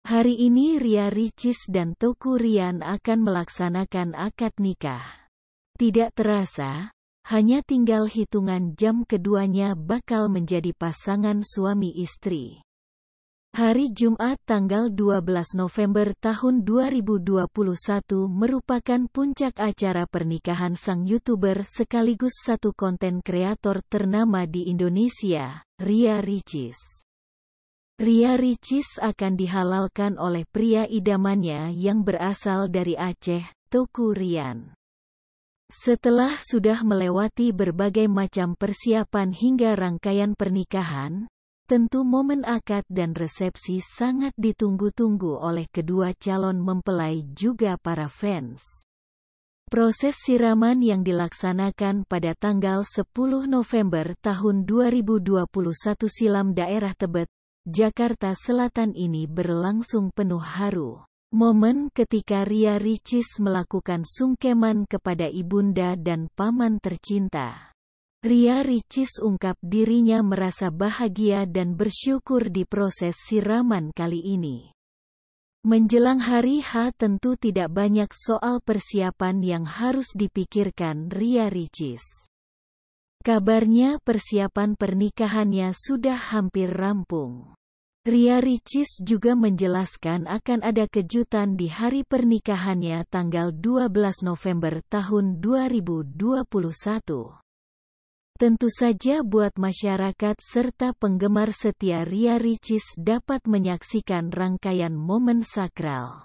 Hari ini Ria Ricis dan Toku Rian akan melaksanakan akad nikah. Tidak terasa, hanya tinggal hitungan jam keduanya bakal menjadi pasangan suami istri. Hari Jumat tanggal 12 November tahun 2021 merupakan puncak acara pernikahan sang YouTuber sekaligus satu konten kreator ternama di Indonesia, Ria Ricis. Ria Ricis akan dihalalkan oleh pria idamannya yang berasal dari Aceh, Toku Rian. Setelah sudah melewati berbagai macam persiapan hingga rangkaian pernikahan, tentu momen akad dan resepsi sangat ditunggu-tunggu oleh kedua calon mempelai juga para fans. Proses siraman yang dilaksanakan pada tanggal 10 November tahun 2021 silam daerah Tebet, Jakarta Selatan ini berlangsung penuh haru. Momen ketika Ria Ricis melakukan sungkeman kepada ibunda dan paman tercinta. Ria Ricis ungkap dirinya merasa bahagia dan bersyukur di proses siraman kali ini. Menjelang hari H tentu tidak banyak soal persiapan yang harus dipikirkan Ria Ricis. Kabarnya persiapan pernikahannya sudah hampir rampung. Ria Ricis juga menjelaskan akan ada kejutan di hari pernikahannya tanggal 12 November tahun 2021. Tentu saja buat masyarakat serta penggemar setia Ria Ricis dapat menyaksikan rangkaian momen sakral.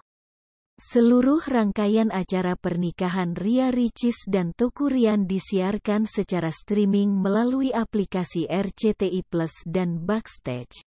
Seluruh rangkaian acara pernikahan Ria Ricis dan Tukurian disiarkan secara streaming melalui aplikasi RCTI Plus dan Backstage.